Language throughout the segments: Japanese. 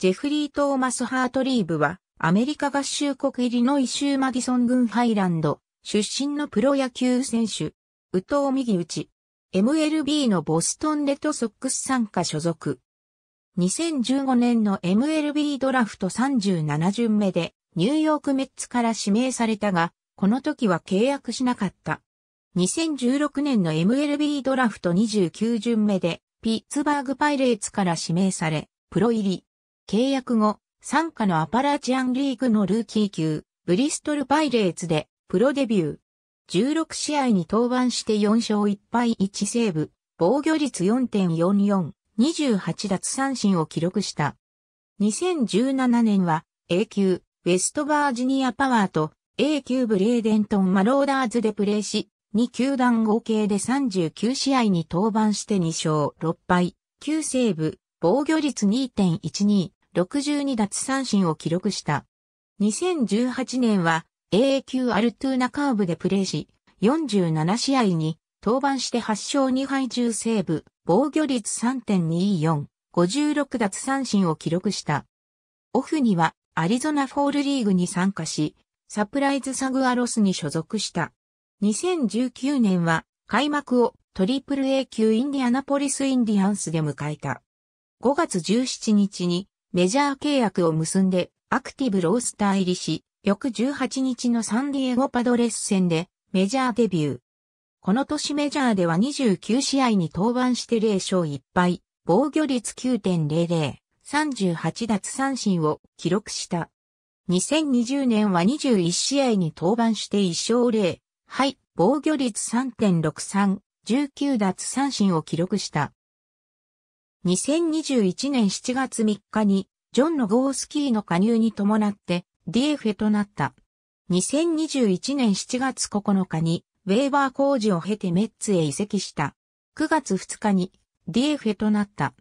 ジェフリー・トーマス・ハートリーブは、アメリカ合衆国イリノイ州マディソン郡ハイランド、出身のプロ野球選手、宇藤右打ち、MLB のボストンレッドソックス参加所属。2015年の MLB ドラフト37巡目で、ニューヨークメッツから指名されたが、この時は契約しなかった。2016年の MLB ドラフト29巡目で、ピッツバーグパイレーツから指名され、プロ入り。契約後、参加のアパラチアンリーグのルーキー級、ブリストルパイレーツでプロデビュー。16試合に登板して4勝1敗1セーブ、防御率4.44、28奪三振を記録した。2017年は A 級、ウェストバージニアパワーと A 級ブレーデントンマローダーズでプレーし、2球団合計で39試合に登板して2勝6敗、9セーブ、防御率2.12、62奪三振を記録した。2018年は AA 級アルトゥーナカーブでプレーし、47試合に登板して8勝2敗中セーブ、防御率3.24、56奪三振を記録した。オフにはアリゾナフォールリーグに参加し、サプライズサグアロスに所属した。2019年は開幕をトリプル A 級インディアナポリスインディアンスで迎えた。5月17日にメジャー契約を結んでアクティブロースター入りし、翌18日のサンディエゴパドレス戦でメジャーデビュー。この年メジャーでは29試合に登板して0勝1敗、防御率9.00、38奪三振を記録した。2020年は21試合に登板して1勝0、はい、防御率3.63、19奪三振を記録した。2021年7月3日に、ジョン・ノゴースキーの加入に伴って、ディエフェとなった。2021年7月9日に、ウェーバー工事を経てメッツへ移籍した。9月2日に、ディエフェとなった。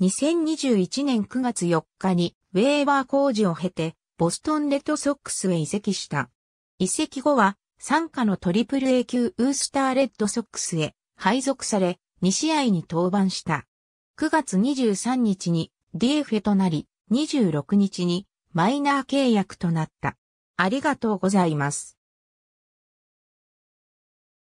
2021年9月4日に、ウェーバー工事を経て、ボストンレッドソックスへ移籍した。移籍後は、参加のトリプル A 級ウースターレッドソックスへ配属され、2試合に登板した。9月23日に d f ェとなり、26日にマイナー契約となった。ありがとうございます。